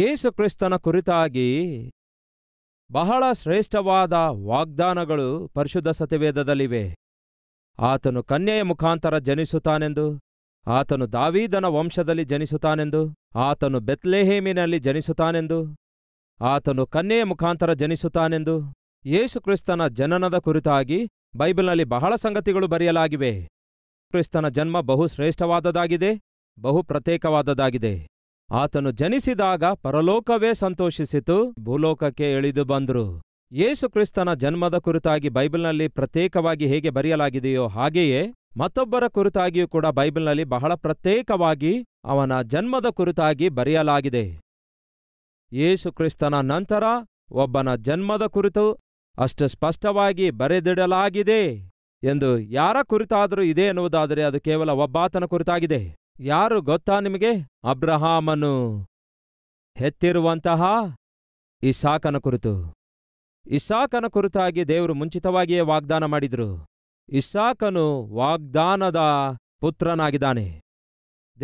ಯೇಸುಕ್ರಿಸ್ತನ ಕುರಿತಾಗಿ ಬಹಳ ಶ್ರೇಷ್ಠವಾದ ವಾಗ್ದಾನಗಳು ಪರಿಶುದ್ಧ ಸತಿವೇದದಲ್ಲಿವೆ ಆತನು ಕನ್ಯೆಯ ಮುಖಾಂತರ ಜನಿಸುತ್ತಾನೆಂದು ಆತನು ದಾವೀದನ ವಂಶದಲ್ಲಿ ಜನಿಸುತ್ತಾನೆಂದು ಆತನು ಬೆತ್ಲೆಹೇಮಿನಲ್ಲಿ ಜನಿಸುತ್ತಾನೆಂದು ಆತನು ಕನ್ಯೆಯ ಮುಖಾಂತರ ಜನಿಸುತ್ತಾನೆಂದು ಯೇಸುಕ್ರಿಸ್ತನ ಜನನದ ಕುರಿತಾಗಿ ಬೈಬಲ್ನಲ್ಲಿ ಬಹಳ ಸಂಗತಿಗಳು ಬರೆಯಲಾಗಿವೆ ಕ್ರಿಸ್ತನ ಜನ್ಮ ಬಹು ಶ್ರೇಷ್ಠವಾದದಾಗಿದೆ ಬಹು ಪ್ರತ್ಯೇಕವಾದದಾಗಿದೆ ಆತನು ಜನಿಸಿದಾಗ ಪರಲೋಕವೇ ಸಂತೋಷಿಸಿತು ಭೂಲೋಕಕ್ಕೆ ಇಳಿದು ಬಂದರು ಯೇಸು ಜನ್ಮದ ಕುರಿತಾಗಿ ಬೈಬಲ್ನಲ್ಲಿ ಪ್ರತ್ಯೇಕವಾಗಿ ಹೇಗೆ ಬರೆಯಲಾಗಿದೆಯೋ ಹಾಗೆಯೇ ಮತ್ತೊಬ್ಬರ ಕುರಿತಾಗಿಯೂ ಕೂಡ ಬೈಬಲ್ನಲ್ಲಿ ಬಹಳ ಪ್ರತ್ಯೇಕವಾಗಿ ಅವನ ಜನ್ಮದ ಕುರಿತಾಗಿ ಬರೆಯಲಾಗಿದೆ ಯೇಸುಕ್ರಿಸ್ತನ ನಂತರ ಒಬ್ಬನ ಜನ್ಮದ ಕುರಿತು ಅಷ್ಟು ಸ್ಪಷ್ಟವಾಗಿ ಬರೆದಿಡಲಾಗಿದೆ ಎಂದು ಯಾರ ಕುರಿತಾದರೂ ಇದೆ ಎನ್ನುವುದಾದರೆ ಅದು ಕೇವಲ ಒಬ್ಬಾತನ ಕುರಿತಾಗಿದೆ ಯಾರು ಗೊತ್ತಾ ನಿಮಗೆ ಅಬ್ರಹಾಮನು ಹೆತ್ತಿರುವಂತಹ ಇಸಾಕನ ಕುರಿತು ಇಸಾಕನ ಕುರಿತಾಗಿ ದೇವರು ಮುಂಚಿತವಾಗಿಯೇ ವಾಗ್ದಾನ ಮಾಡಿದರು ಇಸಾಕನು ವಾಗ್ದಾನದ ಪುತ್ರನಾಗಿದ್ದಾನೆ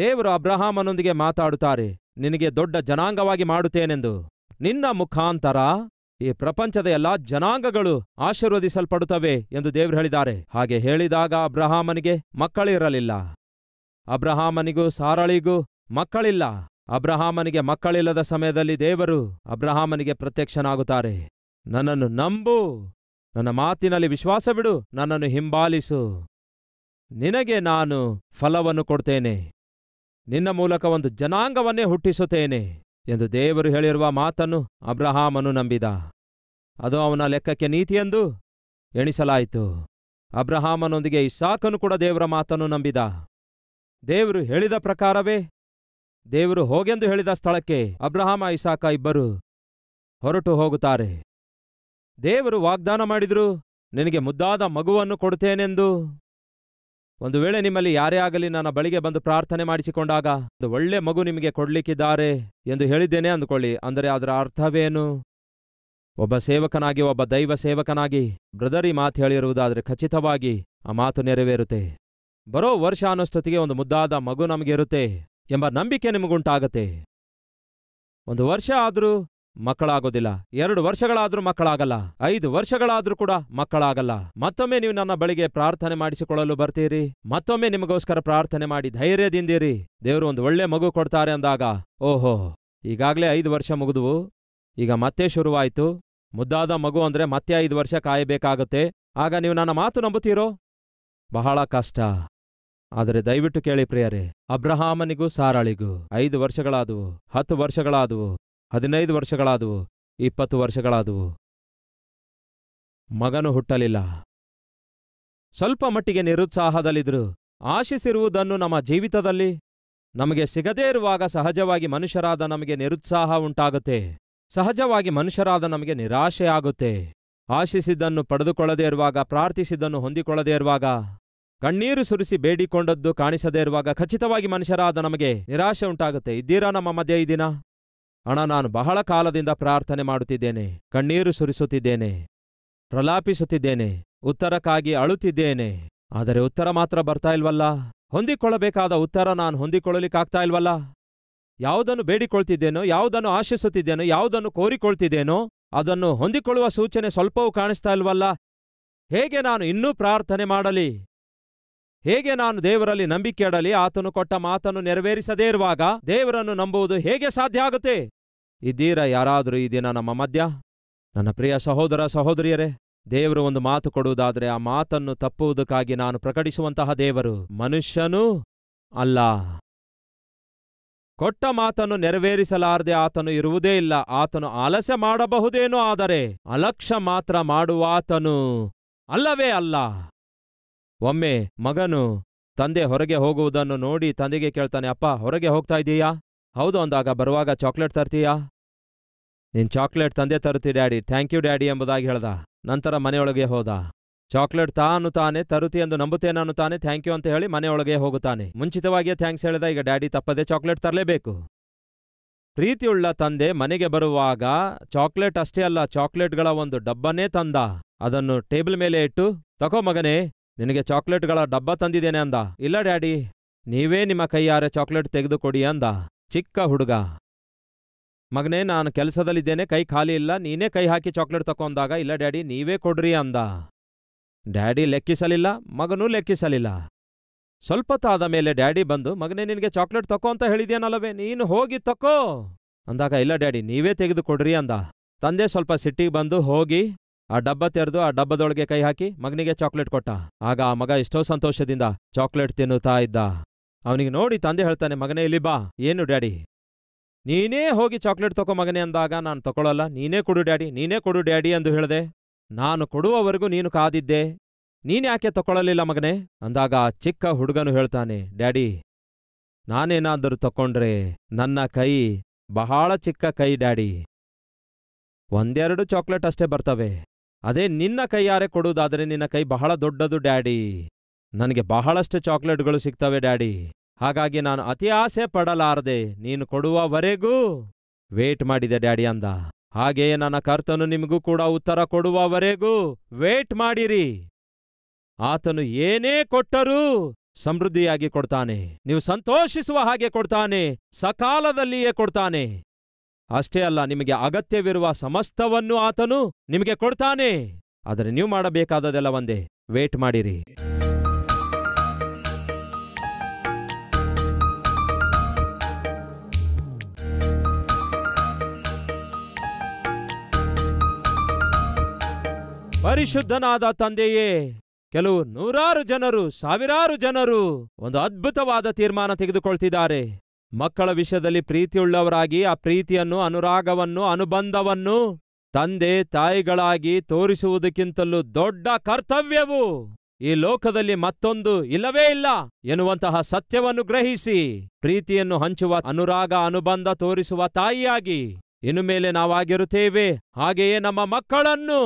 ದೇವರು ಅಬ್ರಹಾಮನೊಂದಿಗೆ ಮಾತಾಡುತ್ತಾರೆ ನಿನಗೆ ದೊಡ್ಡ ಜನಾಂಗವಾಗಿ ಮಾಡುತ್ತೇನೆಂದು ನಿನ್ನ ಮುಖಾಂತರ ಈ ಪ್ರಪಂಚದ ಎಲ್ಲಾ ಜನಾಂಗಗಳು ಆಶೀರ್ವದಿಸಲ್ಪಡುತ್ತವೆ ಎಂದು ದೇವರು ಹೇಳಿದ್ದಾರೆ ಹಾಗೆ ಹೇಳಿದಾಗ ಅಬ್ರಹಾಮನಿಗೆ ಮಕ್ಕಳಿರಲಿಲ್ಲ ಅಬ್ರಹಾಮನಿಗೂ ಸಾರಳಿಗೂ ಮಕ್ಕಳಿಲ್ಲ ಅಬ್ರಹಾಮನಿಗೆ ಮಕ್ಕಳಿಲ್ಲದ ಸಮಯದಲ್ಲಿ ದೇವರು ಅಬ್ರಹಾಮನಿಗೆ ಪ್ರತ್ಯಕ್ಷನಾಗುತ್ತಾರೆ ನನ್ನನ್ನು ನಂಬು ನನ್ನ ಮಾತಿನಲ್ಲಿ ವಿಶ್ವಾಸವಿಡು ನನ್ನನ್ನು ಹಿಂಬಾಲಿಸು ನಿನಗೆ ನಾನು ಫಲವನ್ನು ಕೊಡ್ತೇನೆ ನಿನ್ನ ಮೂಲಕ ಒಂದು ಜನಾಂಗವನ್ನೇ ಹುಟ್ಟಿಸುತ್ತೇನೆ ಎಂದು ದೇವರು ಹೇಳಿರುವ ಮಾತನ್ನು ಅಬ್ರಹಾಮನು ನಂಬಿದ ಅದು ಅವನ ಲೆಕ್ಕಕ್ಕೆ ನೀತಿಯೆಂದು ಎಣಿಸಲಾಯಿತು ಅಬ್ರಹಾಮನೊಂದಿಗೆ ಇಸಾಕನು ಕೂಡ ದೇವರ ಮಾತನ್ನು ನಂಬಿದ ದೇವರು ಹೇಳಿದ ಪ್ರಕಾರವೇ ದೇವರು ಹೋಗೆಂದು ಹೇಳಿದ ಸ್ಥಳಕ್ಕೆ ಅಬ್ರಹಾಮ ಐಸಾಕ ಇಬ್ಬರು ಹೊರಟು ಹೋಗುತ್ತಾರೆ ದೇವರು ವಾಗ್ದಾನ ಮಾಡಿದ್ರು ನಿನಗೆ ಮುದ್ದಾದ ಮಗುವನ್ನು ಕೊಡುತ್ತೇನೆಂದು ಒಂದು ವೇಳೆ ನಿಮ್ಮಲ್ಲಿ ಯಾರೇ ಆಗಲಿ ನನ್ನ ಬಳಿಗೆ ಬಂದು ಪ್ರಾರ್ಥನೆ ಮಾಡಿಸಿಕೊಂಡಾಗ ಒಂದು ಒಳ್ಳೆ ಮಗು ನಿಮಗೆ ಕೊಡ್ಲಿಕ್ಕಿದ್ದಾರೆ ಎಂದು ಹೇಳಿದ್ದೇನೆ ಅಂದುಕೊಳ್ಳಿ ಅಂದರೆ ಅದರ ಅರ್ಥವೇನು ಒಬ್ಬ ಸೇವಕನಾಗಿ ಒಬ್ಬ ದೈವ ಸೇವಕನಾಗಿ ಬ್ರದರಿ ಮಾತು ಹೇಳಿರುವುದಾದರೆ ಖಚಿತವಾಗಿ ಆ ಮಾತು ನೆರವೇರುತ್ತೆ ಬರೋ ವರ್ಷ ಅನ್ನೋಷ್ಟೊತ್ತಿಗೆ ಒಂದು ಮುದ್ದಾದ ಮಗು ನಮಗಿರುತ್ತೆ ಎಂಬ ನಂಬಿಕೆ ನಿಮಗುಂಟಾಗತ್ತೆ ಒಂದು ವರ್ಷ ಆದರೂ ಮಕ್ಕಳಾಗೋದಿಲ್ಲ ಎರಡು ವರ್ಷಗಳಾದರೂ ಮಕ್ಕಳಾಗಲ್ಲ ಐದು ವರ್ಷಗಳಾದರೂ ಕೂಡ ಮಕ್ಕಳಾಗಲ್ಲ ಮತ್ತೊಮ್ಮೆ ನೀವು ನನ್ನ ಬಳಿಗೆ ಪ್ರಾರ್ಥನೆ ಮಾಡಿಸಿಕೊಳ್ಳಲು ಬರ್ತೀರಿ ಮತ್ತೊಮ್ಮೆ ನಿಮಗೋಸ್ಕರ ಪ್ರಾರ್ಥನೆ ಮಾಡಿ ಧೈರ್ಯದಿಂದೀರಿ ದೇವರು ಒಂದು ಒಳ್ಳೆ ಮಗು ಕೊಡ್ತಾರೆ ಅಂದಾಗ ಓಹೋ ಈಗಾಗಲೇ ಐದು ವರ್ಷ ಮುಗಿದುವು ಈಗ ಮತ್ತೆ ಶುರುವಾಯಿತು ಮುದ್ದಾದ ಮಗು ಅಂದ್ರೆ ಮತ್ತೆ ಐದು ವರ್ಷ ಕಾಯಬೇಕಾಗುತ್ತೆ ಆಗ ನೀವು ನನ್ನ ಮಾತು ನಂಬುತ್ತೀರೋ ಬಹಳ ಕಷ್ಟ ಆದರೆ ದಯವಿಟ್ಟು ಕೇಳಿ ಪ್ರಿಯರೇ ಅಬ್ರಹಾಮನಿಗೂ ಸಾರಾಳಿಗೂ ಐದು ವರ್ಷಗಳಾದವು ಹತ್ತು ವರ್ಷಗಳಾದವು ಹದಿನೈದು ವರ್ಷಗಳಾದವು ಇಪ್ಪತ್ತು ವರ್ಷಗಳಾದವು ಮಗನು ಹುಟ್ಟಲಿಲ್ಲ ಸ್ವಲ್ಪ ಮಟ್ಟಿಗೆ ನಿರುತ್ಸಾಹದಲ್ಲಿದ್ರು ಆಶಿಸಿರುವುದನ್ನು ನಮ್ಮ ಜೀವಿತದಲ್ಲಿ ನಮಗೆ ಸಿಗದೇ ಇರುವಾಗ ಸಹಜವಾಗಿ ಮನುಷ್ಯರಾದ ನಮಗೆ ನಿರುತ್ಸಾಹ ಉಂಟಾಗುತ್ತೆ ಸಹಜವಾಗಿ ಮನುಷ್ಯರಾದ ನಮಗೆ ನಿರಾಶೆ ಆಗುತ್ತೆ ಆಶಿಸಿದ್ದನ್ನು ಪಡೆದುಕೊಳ್ಳದೇ ಇರುವಾಗ ಪ್ರಾರ್ಥಿಸಿದ್ದನ್ನು ಹೊಂದಿಕೊಳ್ಳದೇ ಇರುವಾಗ ಕಣ್ಣೀರು ಸುರಿಸಿ ಬೇಡಿಕೊಂಡದ್ದು ಕಾಣಿಸದೇ ಇರುವಾಗ ಖಚಿತವಾಗಿ ಮನುಷ್ಯರಾದ ನಮಗೆ ನಿರಾಶೆ ಉಂಟಾಗುತ್ತೆ ಇದ್ದೀರಾ ನಮ್ಮ ಮಧ್ಯೆ ಈ ದಿನ ಅಣ ನಾನು ಬಹಳ ಕಾಲದಿಂದ ಪ್ರಾರ್ಥನೆ ಮಾಡುತ್ತಿದ್ದೇನೆ ಕಣ್ಣೀರು ಸುರಿಸುತ್ತಿದ್ದೇನೆ ಪ್ರಲಾಪಿಸುತ್ತಿದ್ದೇನೆ ಉತ್ತರಕ್ಕಾಗಿ ಅಳುತ್ತಿದ್ದೇನೆ ಆದರೆ ಉತ್ತರ ಮಾತ್ರ ಬರ್ತಾ ಇಲ್ವಲ್ಲ ಹೊಂದಿಕೊಳ್ಳಬೇಕಾದ ಉತ್ತರ ನಾನು ಹೊಂದಿಕೊಳ್ಳಲಿಕ್ಕಾಗ್ತಾ ಇಲ್ವಲ್ಲ ಯಾವುದನ್ನು ಬೇಡಿಕೊಳ್ತಿದ್ದೇನೋ ಯಾವುದನ್ನು ಆಶಿಸುತ್ತಿದ್ದೇನೋ ಯಾವುದನ್ನು ಕೋರಿಕೊಳ್ತಿದ್ದೇನೋ ಅದನ್ನು ಹೊಂದಿಕೊಳ್ಳುವ ಸೂಚನೆ ಸ್ವಲ್ಪವೂ ಕಾಣಿಸ್ತಾ ಇಲ್ವಲ್ಲ ಹೇಗೆ ನಾನು ಇನ್ನೂ ಪ್ರಾರ್ಥನೆ ಮಾಡಲಿ ಹೇಗೆ ನಾನು ದೇವರಲ್ಲಿ ನಂಬಿಕೆ ಇಡಲಿ ಆತನು ಕೊಟ್ಟ ಮಾತನ್ನು ನೆರವೇರಿಸದೇ ಇರುವಾಗ ದೇವರನ್ನು ನಂಬುವುದು ಹೇಗೆ ಸಾಧ್ಯ ಆಗುತ್ತೆ ಇದ್ದೀರ ಯಾರಾದರೂ ಈ ದಿನ ನಮ್ಮ ಮಧ್ಯ ನನ್ನ ಪ್ರಿಯ ಸಹೋದರ ಸಹೋದರಿಯರೇ ದೇವರು ಒಂದು ಮಾತು ಕೊಡುವುದಾದರೆ ಆ ಮಾತನ್ನು ತಪ್ಪುವುದಕ್ಕಾಗಿ ನಾನು ಪ್ರಕಟಿಸುವಂತಹ ದೇವರು ಮನುಷ್ಯನೂ ಅಲ್ಲ ಕೊಟ್ಟ ಮಾತನ್ನು ನೆರವೇರಿಸಲಾರದೆ ಆತನು ಇರುವುದೇ ಇಲ್ಲ ಆತನು ಆಲಸ್ಯ ಮಾಡಬಹುದೇನೋ ಆದರೆ ಅಲಕ್ಷ್ಯ ಮಾತ್ರ ಮಾಡುವಾತನು ಅಲ್ಲವೇ ಅಲ್ಲ ಒಮ್ಮೆ ಮಗನು ತಂದೆ ಹೊರಗೆ ಹೋಗುವುದನ್ನು ನೋಡಿ ತಂದೆಗೆ ಕೇಳ್ತಾನೆ ಅಪ್ಪ ಹೊರಗೆ ಹೋಗ್ತಾ ಇದೀಯಾ ಹೌದು ಅಂದಾಗ ಬರುವಾಗ ಚಾಕ್ಲೇಟ್ ತರ್ತೀಯಾ ನಿನ್ ಚಾಕ್ಲೇಟ್ ತಂದೆ ತರುತ್ತಿ ಡ್ಯಾಡಿ ಥ್ಯಾಂಕ್ ಯು ಡ್ಯಾಡಿ ಎಂಬುದಾಗಿ ಹೇಳ್ದ ನಂತರ ಮನೆಯೊಳಗೆ ಹೋದ ಚಾಕ್ಲೇಟ್ ತಾನು ತಾನೇ ತರುತಿ ಎಂದು ನಂಬುತ್ತೇನೆ ತಾನೆ ಥ್ಯಾಂಕ್ ಯು ಅಂತ ಹೇಳಿ ಮನೆಯೊಳಗೆ ಹೋಗುತ್ತಾನೆ ಮುಂಚಿತವಾಗಿಯೇ ಥ್ಯಾಂಕ್ಸ್ ಹೇಳಿದ ಈಗ ಡ್ಯಾಡಿ ತಪ್ಪದೆ ಚಾಕ್ಲೇಟ್ ತರಲೇಬೇಕು ಪ್ರೀತಿಯುಳ್ಳ ತಂದೆ ಮನೆಗೆ ಬರುವಾಗ ಚಾಕ್ಲೇಟ್ ಅಷ್ಟೇ ಅಲ್ಲ ಚಾಕ್ಲೇಟ್ಗಳ ಒಂದು ಡಬ್ಬನೇ ತಂದ ಅದನ್ನು ಟೇಬಲ್ ಮೇಲೆ ಇಟ್ಟು ತಗೋ ಮಗನೇ ನಿನಗೆ ಚಾಕ್ಲೇಟ್ಗಳ ಡಬ್ಬ ತಂದಿದ್ದೇನೆ ಅಂದ ಇಲ್ಲ ಡ್ಯಾಡಿ ನೀವೇ ನಿಮ್ಮ ಕೈಯಾರೆ ಚಾಕ್ಲೇಟ್ ತೆಗೆದುಕೊಡಿ ಅಂದ ಚಿಕ್ಕ ಹುಡುಗ ಮಗನೇ ನಾನು ಕೆಲಸದಲ್ಲಿದ್ದೇನೆ ಕೈ ಖಾಲಿ ಇಲ್ಲ ನೀನೇ ಕೈ ಹಾಕಿ ಚಾಕ್ಲೇಟ್ ತಕೊಂಡಾಗ ಇಲ್ಲ ಡ್ಯಾಡಿ ನೀವೇ ಕೊಡ್ರಿ ಅಂದ ಡ್ಯಾಡಿ ಲೆಕ್ಕಿಸಲಿಲ್ಲ ಮಗನೂ ಲೆಕ್ಕಿಸಲಿಲ್ಲ ಸ್ವಲ್ಪ ತಾದ ಮೇಲೆ ಡ್ಯಾಡಿ ಬಂದು ಮಗನೇ ನಿನಗೆ ಚಾಕ್ಲೇಟ್ ತಕೋ ಅಂತ ಹೇಳಿದ್ಯಾನಲ್ಲವೇ ನೀನು ಹೋಗಿ ತಕೋ ಅಂದಾಗ ಇಲ್ಲ ಡ್ಯಾಡಿ ನೀವೇ ತೆಗೆದುಕೊಡ್ರಿ ಅಂದ ತಂದೆ ಸ್ವಲ್ಪ ಸಿಟ್ಟಿಗೆ ಬಂದು ಹೋಗಿ ಆ ಡಬ್ಬ ತೆರೆದು ಆ ಡಬ್ಬದೊಳಗೆ ಕೈ ಹಾಕಿ ಮಗನಿಗೆ ಚಾಕ್ಲೇಟ್ ಕೊಟ್ಟ ಆಗ ಆ ಮಗ ಎಷ್ಟೋ ಸಂತೋಷದಿಂದ ಚಾಕ್ಲೇಟ್ ತಿನ್ನುತ್ತಾ ಇದ್ದ ಅವನಿಗೆ ನೋಡಿ ತಂದೆ ಹೇಳ್ತಾನೆ ಮಗನೇ ಇಲ್ಲಿ ಬಾ ಏನು ಡ್ಯಾಡಿ ನೀನೇ ಹೋಗಿ ಚಾಕ್ಲೇಟ್ ತಗೋ ಮಗನೇ ಅಂದಾಗ ನಾನು ತಗೊಳ್ಳಲ್ಲ ನೀನೇ ಕೊಡು ಡ್ಯಾಡಿ ನೀನೇ ಕೊಡು ಡ್ಯಾಡಿ ಎಂದು ಹೇಳಿದೆ ನಾನು ಕೊಡುವವರೆಗೂ ನೀನು ಕಾದಿದ್ದೆ ನೀನ್ಯಾಕೆ ತಗೊಳ್ಳಲಿಲ್ಲ ಮಗನೇ ಅಂದಾಗ ಚಿಕ್ಕ ಹುಡುಗನು ಹೇಳ್ತಾನೆ ಡ್ಯಾಡಿ ನಾನೇನಾದರೂ ತಕೊಂಡ್ರೆ ನನ್ನ ಕೈ ಬಹಳ ಚಿಕ್ಕ ಕೈ ಡ್ಯಾಡಿ ಒಂದೆರಡು ಚಾಕ್ಲೇಟ್ ಅಷ್ಟೇ ಬರ್ತವೆ ಅದೇ ನಿನ್ನ ಕೈಯಾರೆ ಕೊಡುವುದಾದರೆ ನಿನ್ನ ಕೈ ಬಹಳ ದೊಡ್ಡದು ಡ್ಯಾಡಿ ನನಗೆ ಬಹಳಷ್ಟು ಚಾಕ್ಲೇಟ್ಗಳು ಸಿಗ್ತವೆ ಡ್ಯಾಡಿ ಹಾಗಾಗಿ ನಾನು ಅತಿ ಆಸೆ ಪಡಲಾರದೆ ನೀನು ಕೊಡುವವರೆಗೂ ವೇಟ್ ಮಾಡಿದೆ ಡ್ಯಾಡಿ ಅಂದ ಹಾಗೆಯೇ ನನ್ನ ಕರ್ತನು ನಿಮಗೂ ಕೂಡ ಉತ್ತರ ಕೊಡುವವರೆಗೂ ವೇಟ್ ಮಾಡಿರಿ ಆತನು ಏನೇ ಕೊಟ್ಟರೂ ಸಮೃದ್ಧಿಯಾಗಿ ಕೊಡ್ತಾನೆ ನೀವು ಸಂತೋಷಿಸುವ ಹಾಗೆ ಕೊಡ್ತಾನೆ ಸಕಾಲದಲ್ಲಿಯೇ ಕೊಡ್ತಾನೆ ಅಷ್ಟೇ ಅಲ್ಲ ನಿಮಗೆ ಅಗತ್ಯವಿರುವ ಸಮಸ್ತವನ್ನು ಆತನು ನಿಮಗೆ ಕೊಡ್ತಾನೆ ಆದರೆ ನೀವು ಮಾಡಬೇಕಾದದೆಲ್ಲ ಒಂದೇ ವೇಟ್ ಮಾಡಿರಿ ಪರಿಶುದ್ಧನಾದ ತಂದೆಯೇ ಕೆಲವು ನೂರಾರು ಜನರು ಸಾವಿರಾರು ಜನರು ಒಂದು ಅದ್ಭುತವಾದ ತೀರ್ಮಾನ ತೆಗೆದುಕೊಳ್ತಿದ್ದಾರೆ ಮಕ್ಕಳ ವಿಷಯದಲ್ಲಿ ಪ್ರೀತಿಯುಳ್ಳವರಾಗಿ ಆ ಪ್ರೀತಿಯನ್ನು ಅನುರಾಗವನ್ನು ಅನುಬಂಧವನ್ನು ತಂದೆ ತಾಯಿಗಳಾಗಿ ತೋರಿಸುವುದಕ್ಕಿಂತಲೂ ದೊಡ್ಡ ಕರ್ತವ್ಯವು ಈ ಲೋಕದಲ್ಲಿ ಮತ್ತೊಂದು ಇಲ್ಲವೇ ಇಲ್ಲ ಎನ್ನುವಂತಹ ಸತ್ಯವನ್ನು ಗ್ರಹಿಸಿ ಪ್ರೀತಿಯನ್ನು ಹಂಚುವ ಅನುರಾಗ ಅನುಬಂಧ ತೋರಿಸುವ ತಾಯಿಯಾಗಿ ಇನ್ನು ಮೇಲೆ ನಾವಾಗಿರುತ್ತೇವೆ ಹಾಗೆಯೇ ನಮ್ಮ ಮಕ್ಕಳನ್ನು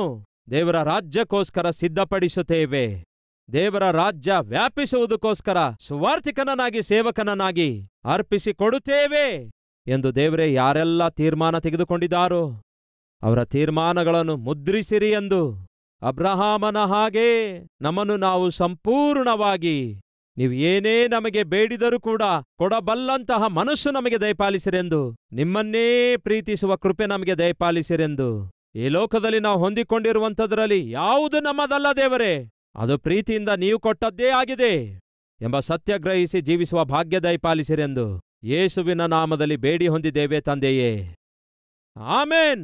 ದೇವರ ರಾಜ್ಯಕ್ಕೋಸ್ಕರ ಸಿದ್ಧಪಡಿಸುತ್ತೇವೆ ದೇವರ ರಾಜ್ಯ ವ್ಯಾಪಿಸುವುದಕ್ಕೋಸ್ಕರ ಸುವಾರ್ಥಿಕನನಾಗಿ ಸೇವಕನನಾಗಿ ಕೊಡುತ್ತೇವೆ ಎಂದು ದೇವರೇ ಯಾರೆಲ್ಲ ತೀರ್ಮಾನ ತೆಗೆದುಕೊಂಡಿದ್ದಾರೋ ಅವರ ತೀರ್ಮಾನಗಳನ್ನು ಮುದ್ರಿಸಿರಿ ಎಂದು ಅಬ್ರಹಾಮನ ಹಾಗೆ ನಮ್ಮನ್ನು ನಾವು ಸಂಪೂರ್ಣವಾಗಿ ನೀವು ಏನೇ ನಮಗೆ ಬೇಡಿದರೂ ಕೂಡ ಕೊಡಬಲ್ಲಂತಹ ಮನಸ್ಸು ನಮಗೆ ದಯಪಾಲಿಸಿರೆಂದು ನಿಮ್ಮನ್ನೇ ಪ್ರೀತಿಸುವ ಕೃಪೆ ನಮಗೆ ದಯಪಾಲಿಸಿರೆಂದು ಈ ಲೋಕದಲ್ಲಿ ನಾವು ಹೊಂದಿಕೊಂಡಿರುವಂಥದ್ರಲ್ಲಿ ಯಾವುದು ನಮ್ಮದಲ್ಲ ದೇವರೇ ಅದು ಪ್ರೀತಿಯಿಂದ ನೀವು ಕೊಟ್ಟದ್ದೇ ಆಗಿದೆ ಎಂಬ ಸತ್ಯ ಗ್ರಹಿಸಿ ಜೀವಿಸುವ ಭಾಗ್ಯದೈ ಪಾಲಿಸಿರೆಂದು ಯೇಸುವಿನ ನಾಮದಲ್ಲಿ ಬೇಡಿ ಹೊಂದಿದ್ದೇವೆ ತಂದೆಯೇ ಆಮೇನ್